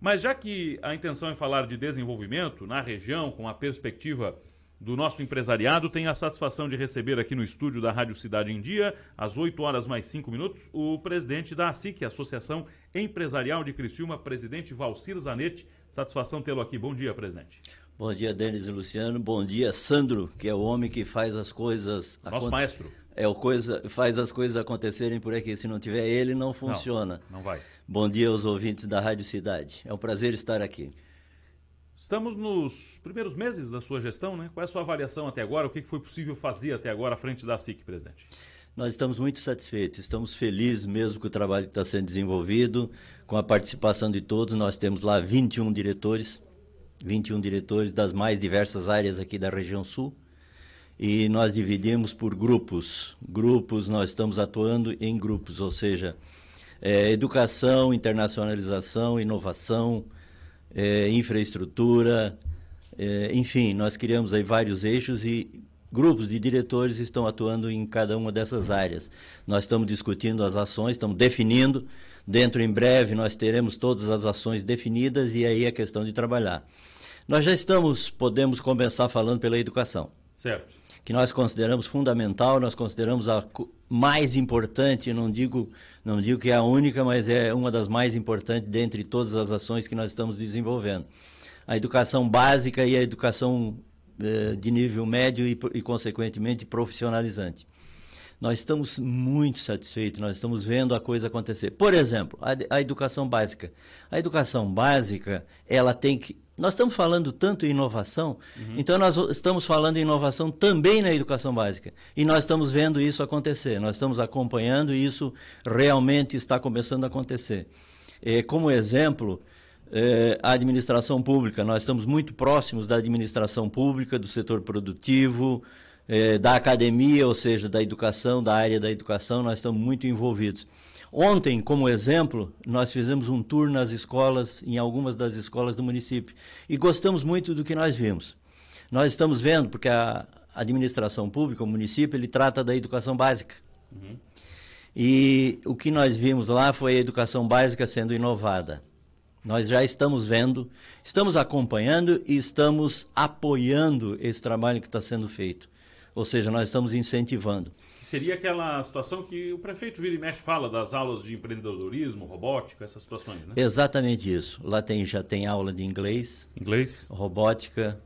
Mas já que a intenção é falar de desenvolvimento na região, com a perspectiva do nosso empresariado, tenho a satisfação de receber aqui no estúdio da Rádio Cidade em Dia, às 8 horas mais 5 minutos, o presidente da ASIC, Associação Empresarial de Criciúma, presidente Valcir Zanetti. Satisfação tê-lo aqui. Bom dia, presidente. Bom dia, Denis e Luciano. Bom dia, Sandro, que é o homem que faz as coisas... Nosso aconte... maestro. É o coisa, faz as coisas acontecerem por aqui. Se não tiver ele, não funciona. não, não vai. Bom dia aos ouvintes da Rádio Cidade. É um prazer estar aqui. Estamos nos primeiros meses da sua gestão, né? Qual é a sua avaliação até agora? O que foi possível fazer até agora à frente da SIC, presidente? Nós estamos muito satisfeitos, estamos felizes mesmo com o trabalho que está sendo desenvolvido, com a participação de todos. Nós temos lá 21 diretores, 21 diretores das mais diversas áreas aqui da região sul. E nós dividimos por grupos. Grupos, nós estamos atuando em grupos, ou seja, é, educação, internacionalização, inovação, é, infraestrutura, é, enfim, nós criamos aí vários eixos e grupos de diretores estão atuando em cada uma dessas áreas. Nós estamos discutindo as ações, estamos definindo. Dentro em breve nós teremos todas as ações definidas e aí é questão de trabalhar. Nós já estamos, podemos começar falando pela educação. Certo que nós consideramos fundamental, nós consideramos a mais importante, não digo, não digo que é a única, mas é uma das mais importantes dentre todas as ações que nós estamos desenvolvendo. A educação básica e a educação eh, de nível médio e, e, consequentemente, profissionalizante. Nós estamos muito satisfeitos, nós estamos vendo a coisa acontecer. Por exemplo, a, a educação básica. A educação básica, ela tem que nós estamos falando tanto em inovação, uhum. então nós estamos falando em inovação também na educação básica. E nós estamos vendo isso acontecer, nós estamos acompanhando e isso realmente está começando a acontecer. É, como exemplo, é, a administração pública, nós estamos muito próximos da administração pública, do setor produtivo, é, da academia, ou seja, da educação, da área da educação, nós estamos muito envolvidos. Ontem, como exemplo, nós fizemos um tour nas escolas, em algumas das escolas do município, e gostamos muito do que nós vimos. Nós estamos vendo, porque a administração pública, o município, ele trata da educação básica. Uhum. E o que nós vimos lá foi a educação básica sendo inovada. Nós já estamos vendo, estamos acompanhando e estamos apoiando esse trabalho que está sendo feito. Ou seja, nós estamos incentivando seria aquela situação que o prefeito vira e mexe fala das aulas de empreendedorismo, robótica, essas situações, né? Exatamente isso. Lá tem, já tem aula de inglês, inglês, robótica,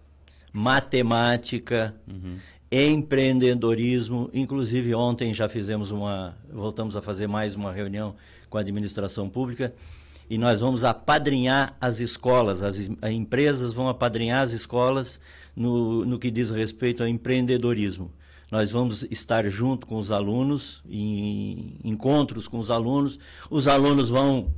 matemática, uhum. empreendedorismo. Inclusive ontem já fizemos uma, voltamos a fazer mais uma reunião com a administração pública e nós vamos apadrinhar as escolas, as, as empresas vão apadrinhar as escolas no, no que diz respeito ao empreendedorismo. Nós vamos estar junto com os alunos, em encontros com os alunos. Os alunos vão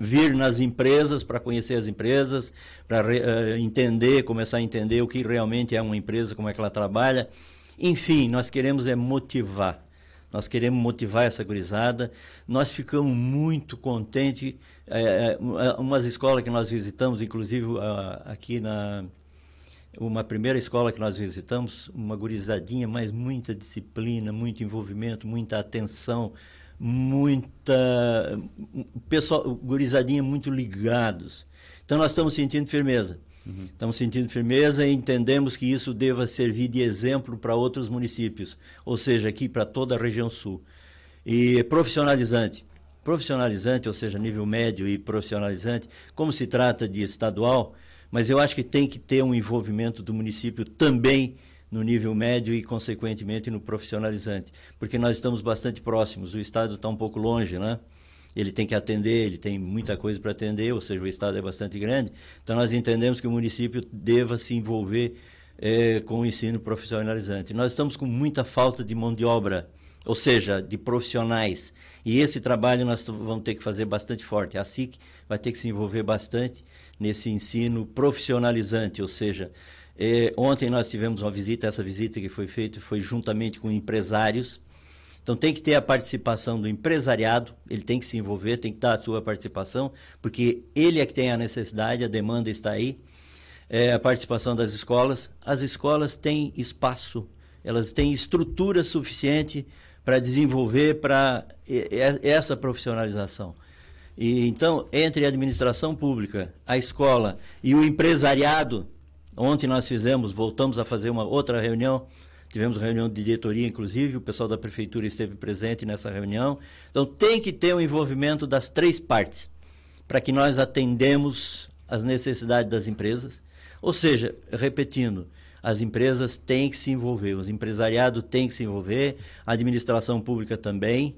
vir nas empresas para conhecer as empresas, para uh, entender, começar a entender o que realmente é uma empresa, como é que ela trabalha. Enfim, nós queremos é motivar. Nós queremos motivar essa gurizada. Nós ficamos muito contentes. É, é umas escolas que nós visitamos, inclusive aqui na, uma primeira escola que nós visitamos, uma gurizadinha, mas muita disciplina, muito envolvimento, muita atenção, muita pessoal, gurizadinha muito ligados. Então nós estamos sentindo firmeza. Uhum. Estamos sentindo firmeza e entendemos que isso deva servir de exemplo para outros municípios, ou seja, aqui para toda a região sul. E profissionalizante. Profissionalizante, ou seja, nível médio e profissionalizante, como se trata de estadual, mas eu acho que tem que ter um envolvimento do município também no nível médio e, consequentemente, no profissionalizante, porque nós estamos bastante próximos, o Estado está um pouco longe, né? Ele tem que atender, ele tem muita coisa para atender, ou seja, o Estado é bastante grande, então nós entendemos que o município deva se envolver é, com o ensino profissionalizante. Nós estamos com muita falta de mão de obra ou seja, de profissionais. E esse trabalho nós vamos ter que fazer bastante forte. A SIC vai ter que se envolver bastante nesse ensino profissionalizante, ou seja, eh, ontem nós tivemos uma visita, essa visita que foi feita foi juntamente com empresários. Então tem que ter a participação do empresariado, ele tem que se envolver, tem que dar a sua participação, porque ele é que tem a necessidade, a demanda está aí. É, a participação das escolas, as escolas têm espaço, elas têm estrutura suficiente para desenvolver para essa profissionalização. E então, entre a administração pública, a escola e o empresariado, ontem nós fizemos, voltamos a fazer uma outra reunião, tivemos reunião de diretoria inclusive, o pessoal da prefeitura esteve presente nessa reunião. Então, tem que ter o um envolvimento das três partes para que nós atendemos as necessidades das empresas. Ou seja, repetindo, as empresas têm que se envolver, o empresariado tem que se envolver, a administração pública também,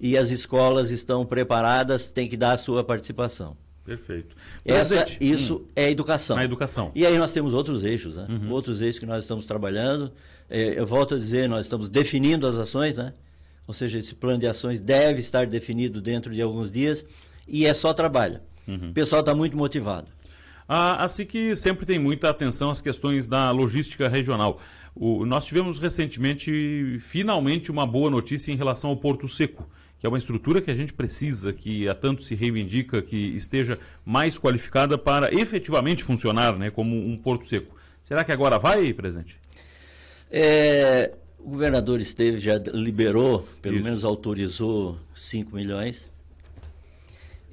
e as escolas estão preparadas, têm que dar a sua participação. Perfeito. Essa, hum, isso hum. é educação. A é educação. E aí nós temos outros eixos, né? Uhum. Outros eixos que nós estamos trabalhando. É, eu volto a dizer, nós estamos definindo as ações, né? Ou seja, esse plano de ações deve estar definido dentro de alguns dias e é só trabalho. Uhum. O pessoal está muito motivado. A, ah, a SIC sempre tem muita atenção às questões da logística regional. O, nós tivemos recentemente, finalmente, uma boa notícia em relação ao Porto Seco, que é uma estrutura que a gente precisa, que há tanto se reivindica que esteja mais qualificada para efetivamente funcionar né, como um Porto Seco. Será que agora vai, presidente? É, o governador Esteves já liberou, pelo Isso. menos autorizou 5 milhões.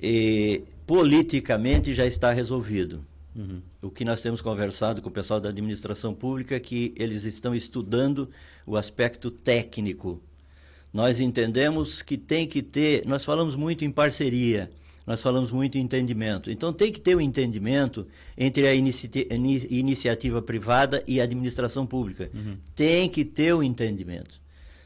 E politicamente já está resolvido. Uhum. O que nós temos conversado com o pessoal da administração pública é que eles estão estudando o aspecto técnico. Nós entendemos que tem que ter, nós falamos muito em parceria, nós falamos muito em entendimento. Então tem que ter o um entendimento entre a inici iniciativa privada e a administração pública. Uhum. Tem que ter o um entendimento.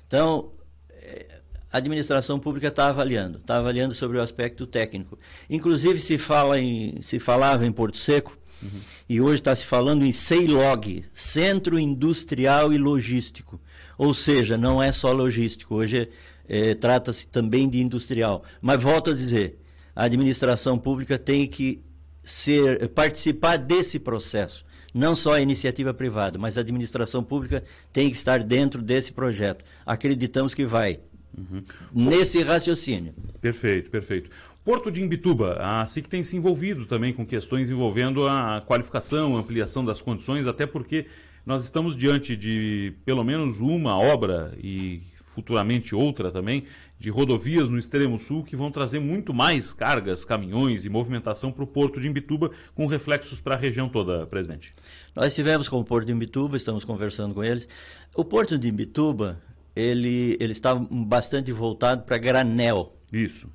Então, eh, a administração pública está avaliando, está avaliando sobre o aspecto técnico. Inclusive se fala em, se falava em Porto Seco Uhum. E hoje está se falando em CEILOG, Centro Industrial e Logístico. Ou seja, não é só logístico, hoje é, trata-se também de industrial. Mas volto a dizer, a administração pública tem que ser, participar desse processo. Não só a iniciativa privada, mas a administração pública tem que estar dentro desse projeto. Acreditamos que vai. Uhum. Nesse raciocínio. Perfeito, perfeito. Porto de Imbituba, a SIC tem se envolvido também com questões envolvendo a qualificação, ampliação das condições, até porque nós estamos diante de pelo menos uma obra e futuramente outra também, de rodovias no extremo sul que vão trazer muito mais cargas, caminhões e movimentação para o porto de Imbituba, com reflexos para a região toda, presidente. Nós estivemos com o porto de Imbituba, estamos conversando com eles. O porto de Imbituba, ele, ele está bastante voltado para granel. Isso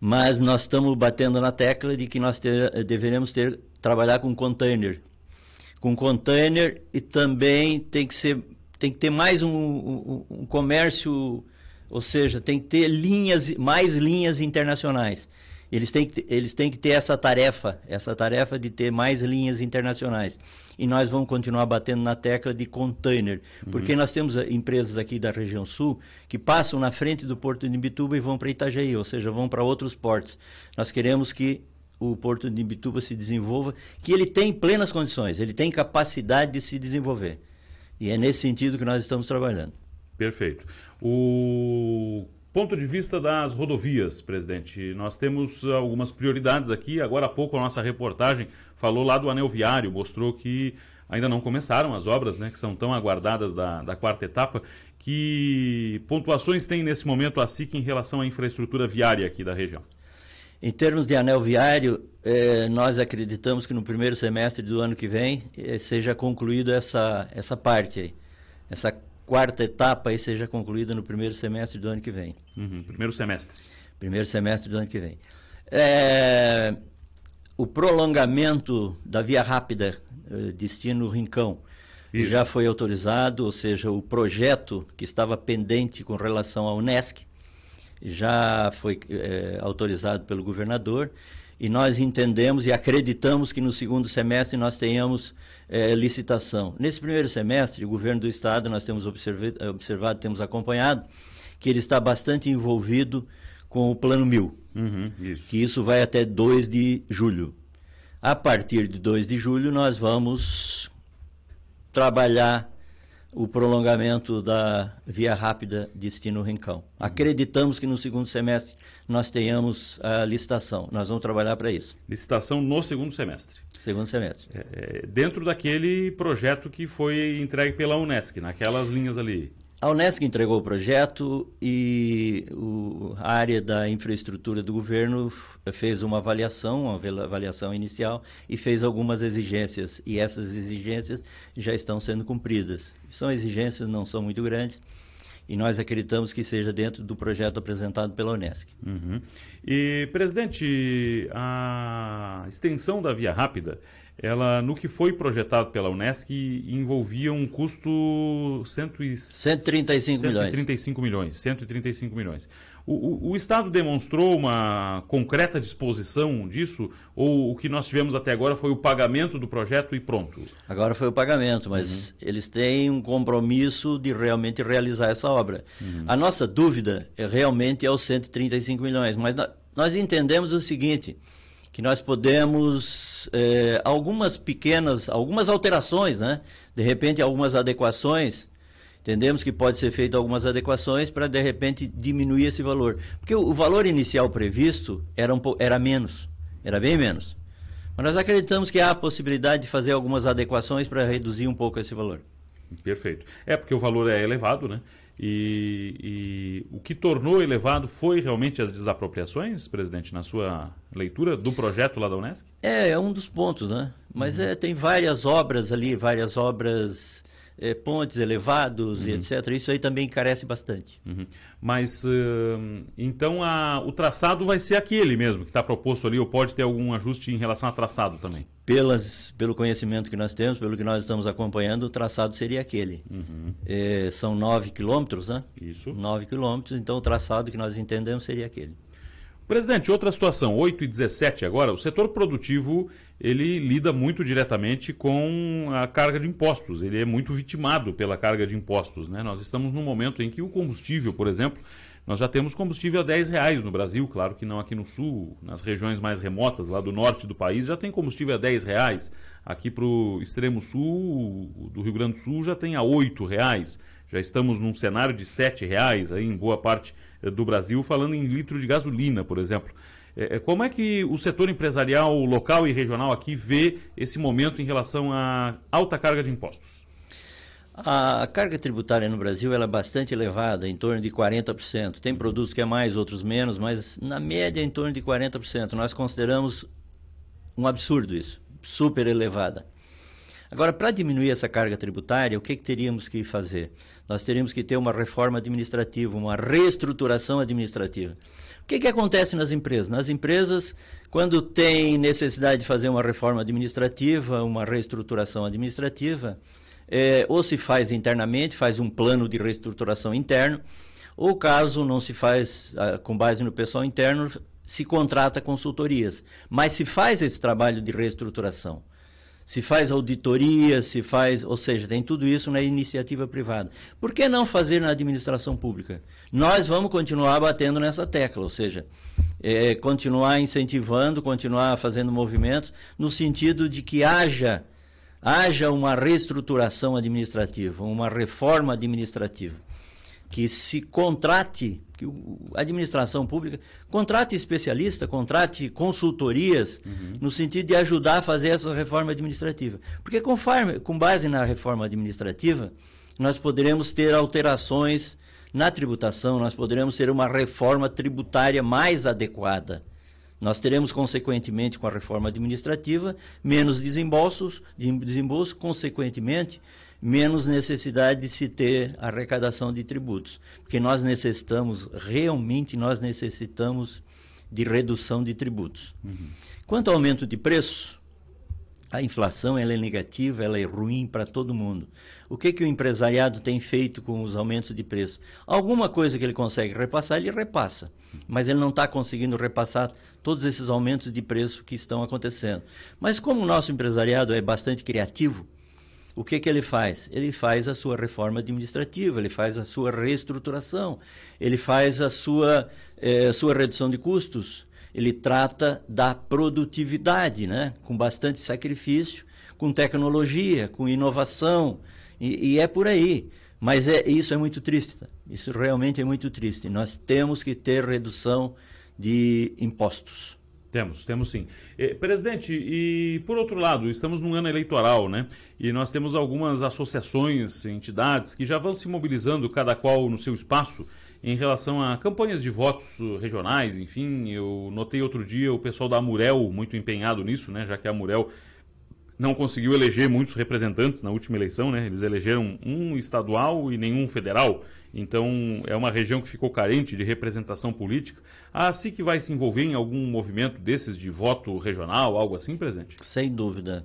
mas nós estamos batendo na tecla de que nós ter, eh, deveremos ter trabalhar com container, com container e também tem que ser tem que ter mais um, um, um comércio, ou seja, tem que ter linhas mais linhas internacionais eles têm, que, eles têm que ter essa tarefa, essa tarefa de ter mais linhas internacionais. E nós vamos continuar batendo na tecla de container, uhum. porque nós temos eh, empresas aqui da região sul que passam na frente do porto de Imbituba e vão para Itajaí, ou seja, vão para outros portos. Nós queremos que o porto de Imbituba se desenvolva, que ele tem plenas condições, ele tem capacidade de se desenvolver. E é nesse sentido que nós estamos trabalhando. Perfeito. O Ponto de vista das rodovias, presidente. Nós temos eh, algumas prioridades aqui. Agora há pouco a nossa reportagem falou lá do anel viário, mostrou que ainda não começaram as obras, né, que são tão aguardadas da, da quarta etapa. Que pontuações tem nesse momento a SIC em relação à infraestrutura viária aqui da região? Em termos de anel viário, eh, nós acreditamos que no primeiro semestre do ano que vem eh, seja concluída essa, essa parte aí, essa quarta etapa aí seja concluída no primeiro semestre do ano que vem. Uhum, primeiro semestre. Primeiro semestre do ano que vem. É, o prolongamento da via rápida eh, destino Rincão Isso. já foi autorizado, ou seja, o projeto que estava pendente com relação à UNESCO já foi eh, autorizado pelo governador e nós entendemos e acreditamos que no segundo semestre nós tenhamos eh, licitação. Nesse primeiro semestre, o governo do estado nós temos observado, observado temos acompanhado que ele está bastante envolvido com o Plano Mil, uhum, isso. que isso vai até 2 de julho. A partir de 2 de julho nós vamos trabalhar o prolongamento da via rápida destino Rincão. Acreditamos que no segundo semestre nós tenhamos a licitação. Nós vamos trabalhar para isso. Licitação no segundo semestre. Segundo semestre. É, é dentro daquele projeto que foi entregue pela UNESCO, naquelas linhas ali. A Unesc entregou o projeto e o, a área da infraestrutura do governo fez uma avaliação, uma avaliação inicial, e fez algumas exigências. E essas exigências já estão sendo cumpridas. São exigências, não são muito grandes, e nós acreditamos que seja dentro do projeto apresentado pela Unesc. Uhum. E, presidente, a extensão da Via Rápida ela no que foi projetado pela UNESCO envolvia um custo cento e... 135 milhões. 135 milhões, 135 milhões. O, o, o, Estado demonstrou uma concreta disposição disso ou o que nós tivemos até agora foi o pagamento do projeto e pronto? Agora foi o pagamento, mas uhum. eles têm um compromisso de realmente realizar essa obra. Uhum. A nossa dúvida é, realmente é os 135 milhões, mas nós entendemos o seguinte que nós podemos eh, algumas pequenas, algumas alterações, né? De repente algumas adequações. Entendemos que pode ser feito algumas adequações para de repente diminuir esse valor, porque o, o valor inicial previsto era um, era menos, era bem menos. Mas nós acreditamos que há a possibilidade de fazer algumas adequações para reduzir um pouco esse valor. Perfeito. É porque o valor é elevado, né? E, e, o que tornou elevado foi realmente as desapropriações, presidente, na sua leitura do projeto lá da Unesco? É, é um dos pontos, né? Mas uhum. é, tem várias obras ali, várias obras é, pontes elevados uhum. e etc. Isso aí também encarece bastante. Uhum. Mas uh, então a, o traçado vai ser aquele mesmo que está proposto ali, ou pode ter algum ajuste em relação a traçado também? Pelas, pelo conhecimento que nós temos, pelo que nós estamos acompanhando, o traçado seria aquele. Uhum. É, são 9 quilômetros, né? Isso. 9 quilômetros, então o traçado que nós entendemos seria aquele. Presidente, outra situação, 8 e 17 agora, o setor produtivo ele lida muito diretamente com a carga de impostos, ele é muito vitimado pela carga de impostos. Né? Nós estamos num momento em que o combustível, por exemplo, nós já temos combustível a 10 reais no Brasil, claro que não aqui no sul, nas regiões mais remotas, lá do norte do país, já tem combustível a 10 reais. Aqui para o extremo sul do Rio Grande do Sul já tem a 8 reais. Já estamos num cenário de R$ reais aí em boa parte eh, do Brasil, falando em litro de gasolina, por exemplo. É, é, como é que o setor empresarial local e regional aqui vê esse momento em relação à alta carga de impostos? A carga tributária no Brasil é bastante elevada, em torno de 40%. Tem produtos que é mais, outros menos, mas na média em torno de 40%. Nós consideramos um absurdo isso, super elevada. Agora, para diminuir essa carga tributária, o que, que, teríamos que fazer? Nós teríamos que ter uma reforma administrativa, uma reestruturação administrativa. O que, que acontece nas empresas? Nas empresas, quando tem necessidade de fazer uma reforma administrativa, uma reestruturação administrativa, é, ou se faz internamente, faz um plano de reestruturação interno, ou caso não se faz ah, com base no pessoal interno, se contrata consultorias. Mas se faz esse trabalho de reestruturação se faz auditoria, se faz, ou seja, tem tudo isso na iniciativa privada. Por que não fazer na administração pública? Nós vamos continuar batendo nessa tecla, ou seja, é, continuar incentivando, continuar fazendo movimentos no sentido de que haja haja uma reestruturação administrativa, uma reforma administrativa que se contrate, que a administração pública contrate especialista, contrate consultorias uhum. no sentido de ajudar a fazer essa reforma administrativa. Porque conforme, com base na reforma administrativa, nós poderemos ter alterações na tributação, nós poderemos ter uma reforma tributária mais adequada. Nós teremos, consequentemente, com a reforma administrativa, menos desembolsos, desembolso, consequentemente, menos necessidade de se ter arrecadação de tributos, porque nós necessitamos, realmente nós necessitamos de redução de tributos. Uhum. Quanto ao aumento de preço, a inflação ela é negativa, ela é ruim para todo mundo. O que, que o empresariado tem feito com os aumentos de preço? Alguma coisa que ele consegue repassar, ele repassa. Mas ele não está conseguindo repassar todos esses aumentos de preço que estão acontecendo. Mas como o nosso empresariado é bastante criativo, o que, que ele faz? Ele faz a sua reforma administrativa, ele faz a sua reestruturação, ele faz a sua, eh, sua redução de custos, ele trata da produtividade, né? com bastante sacrifício, com tecnologia, com inovação, e, e é por aí. Mas é, isso é muito triste, tá? isso realmente é muito triste. Nós temos que ter redução de impostos. Temos, temos sim. Eh, presidente, e por outro lado, estamos num ano eleitoral, né? E nós temos algumas associações, entidades que já vão se mobilizando, cada qual no seu espaço, em relação a campanhas de votos regionais, enfim. Eu notei outro dia o pessoal da Amurel muito empenhado nisso, né? Já que a Amurel não conseguiu eleger muitos representantes na última eleição, né? Eles elegeram um estadual e nenhum federal. Então é uma região que ficou carente de representação política. A SIC vai se envolver em algum movimento desses de voto regional, algo assim, presente? Sem dúvida.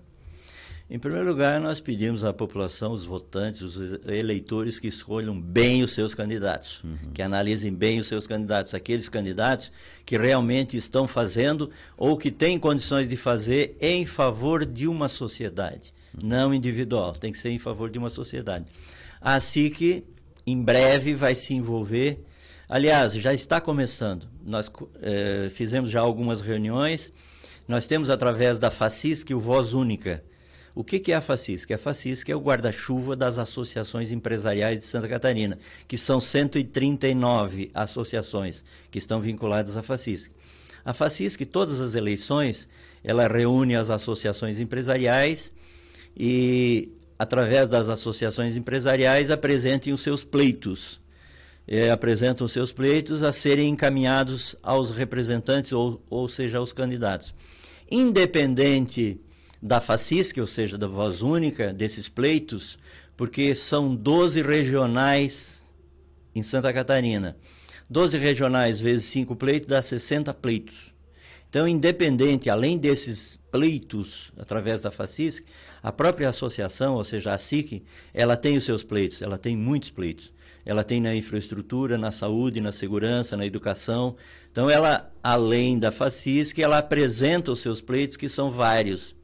Em primeiro lugar, nós pedimos à população, os votantes, os eleitores que escolham bem os seus candidatos, uhum. que analisem bem os seus candidatos, aqueles candidatos que realmente estão fazendo ou que têm condições de fazer em favor de uma sociedade, uhum. não individual, tem que ser em favor de uma sociedade. A assim que em breve, vai se envolver. Aliás, já está começando. Nós eh, fizemos já algumas reuniões. Nós temos, através da FACISC, o Voz Única o que, que é a FACISC? A FACISC é o guarda-chuva das associações empresariais de Santa Catarina, que são 139 associações que estão vinculadas à FACISC. A FACISC, todas as eleições, ela reúne as associações empresariais e, através das associações empresariais, apresentem os seus pleitos. É, apresentam os seus pleitos a serem encaminhados aos representantes, ou, ou seja, aos candidatos. Independente da FACISC, ou seja, da voz única, desses pleitos, porque são 12 regionais em Santa Catarina. 12 regionais vezes 5 pleitos dá 60 pleitos. Então, independente, além desses pleitos através da FACISC, a própria associação, ou seja, a SIC, ela tem os seus pleitos, ela tem muitos pleitos. Ela tem na infraestrutura, na saúde, na segurança, na educação. Então, ela, além da FACISC, ela apresenta os seus pleitos, que são vários.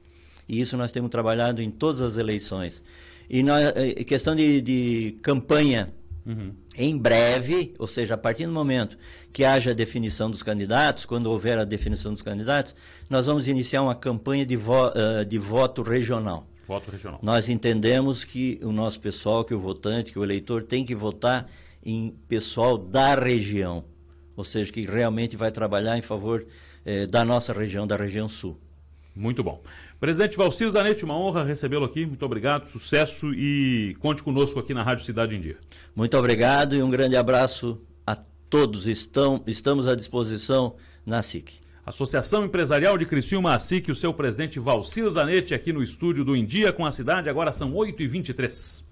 E isso nós temos trabalhado em todas as eleições. E na eh, questão de, de campanha, uhum. em breve, ou seja, a partir do momento que haja a definição dos candidatos, quando houver a definição dos candidatos, nós vamos iniciar uma campanha de, vo, eh, de voto regional. Voto regional. Nós entendemos que o nosso pessoal, que o votante, que o eleitor tem que votar em pessoal da região, ou seja, que realmente vai trabalhar em favor eh, da nossa região, da região sul. Muito bom. Presidente Valcir Zanetti, uma honra recebê-lo aqui. Muito obrigado, sucesso e conte conosco aqui na Rádio Cidade em Dia. Muito obrigado e um grande abraço a todos. Estão, estamos à disposição na SIC. Associação Empresarial de Criciúma, a SIC, o seu presidente Valcir Zanetti, aqui no estúdio do India com a cidade. Agora são 8h23.